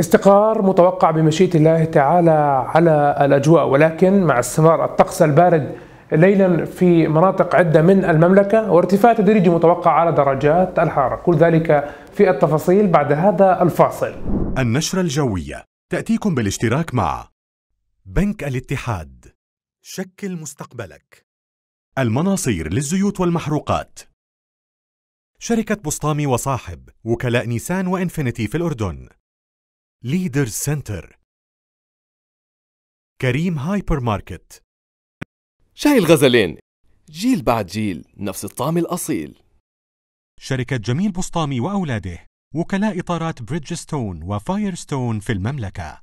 استقرار متوقع بمشيئة الله تعالى على الأجواء ولكن مع استمرار الطقس البارد ليلا في مناطق عدة من المملكة وارتفاع تدريجي متوقع على درجات الحرارة كل ذلك في التفاصيل بعد هذا الفاصل النشرة الجوية تأتيكم بالاشتراك مع بنك الاتحاد شكل مستقبلك المناصير للزيوت والمحروقات شركة بسطامي وصاحب وكلاء نيسان وإنفينيتي في الأردن ليدرز سنتر كريم هايبر ماركت شاي الغزلين جيل بعد جيل نفس الطعم الأصيل شركة جميل بسطامي وأولاده وكلاء إطارات بريدجستون وفايرستون في المملكة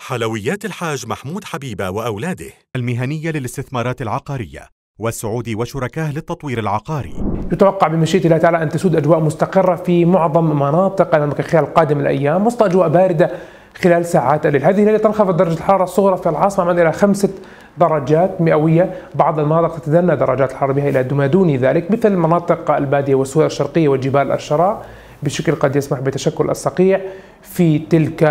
حلويات الحاج محمود حبيبة وأولاده المهنية للاستثمارات العقارية والسعودي وشركاه للتطوير العقاري يتوقع بمشيئة الله تعالى أن تسود أجواء مستقرة في معظم مناطق المملكة خلال قادم الأيام وسط أجواء باردة خلال ساعات الليل هذه الليلة تنخفض درجة الحرارة الصغرى في العاصمة من إلى خمسة درجات مئوية بعض المناطق تتدنى درجات الحرارة بها إلى ما دون ذلك مثل المناطق البادية والسهول الشرقية وجبال الشراء بشكل قد يسمح بتشكل الصقيع في تلك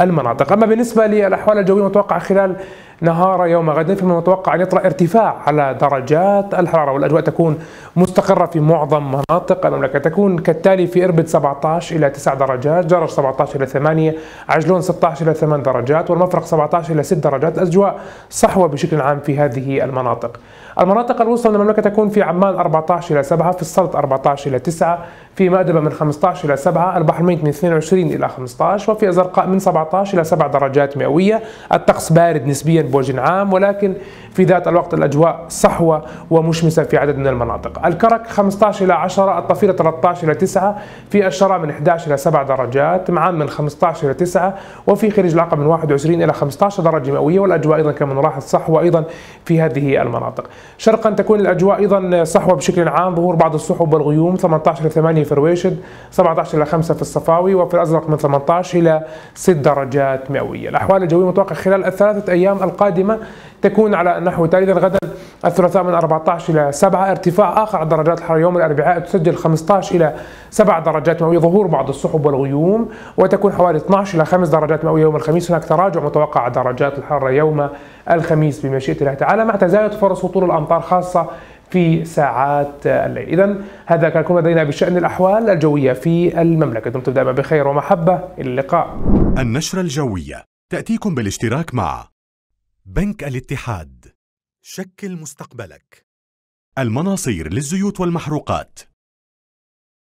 المناطق أما بالنسبة للأحوال الجوية المتوقعة خلال نهار يوم غد فمن المتوقع أن يطرأ ارتفاع على درجات الحرارة والأجواء تكون مستقرة في معظم مناطق المملكة تكون كالتالي في إربد 17 إلى 9 درجات جرج 17 إلى 8 عجلون 16 إلى 8 درجات والمفرق 17 إلى 6 درجات الأجواء صحوة بشكل عام في هذه المناطق المناطق الوسطى من المملكة تكون في عمان 14 إلى 7 في السلط 14 إلى 9 في مأدبة من 15 إلى 7 البحر الميت من 22 إلى 15 15 وفي زرقاء من 17 إلى 7 درجات مئوية الطقس بارد نسبيا بوجه عام ولكن في ذات الوقت الأجواء صحوة ومشمسة في عدد من المناطق الكرك 15 إلى 10 الطفيلة 13 إلى 9 في الشراء من 11 إلى 7 درجات معان من 15 إلى 9 وفي خليج العقبة من 21 إلى 15 درجة مئوية والأجواء أيضا كما نلاحظ صحوة أيضا في هذه المناطق شرقا تكون الأجواء أيضا صحوة بشكل عام ظهور بعض السحب والغيوم 18 إلى 8 في رويشد 17 إلى 5 في الصفاوي وفي الأزرق من 18 14 إلى 6 درجات مئوية الأحوال الجوية المتوقعة خلال الثلاثة أيام القادمة تكون على نحو تالي غدا الثلاثاء من 14 إلى 7 ارتفاع آخر على درجات الحرارة يوم الأربعاء تسجل 15 إلى 7 درجات مئوية ظهور بعض السحب والغيوم وتكون حوالي 12 إلى 5 درجات مئوية يوم الخميس هناك تراجع متوقع درجات الحرارة يوم الخميس بمشيئة الله تعالى مع تزايد فرص هطول الأمطار خاصة في ساعات الليل إذا هذا كان كل لدينا بشأن الأحوال الجوية في المملكة دمتم دائما بخير ومحبة إلى اللقاء النشرة الجوية تأتيكم بالاشتراك مع بنك الاتحاد شكل مستقبلك المناصير للزيوت والمحروقات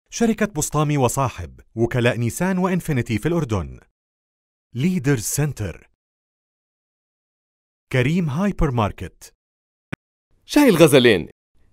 شركة بسطامي وصاحب وكلاء نيسان وإنفينيتي في الأردن ليدرز سنتر كريم هايبر ماركت شاي الغزلين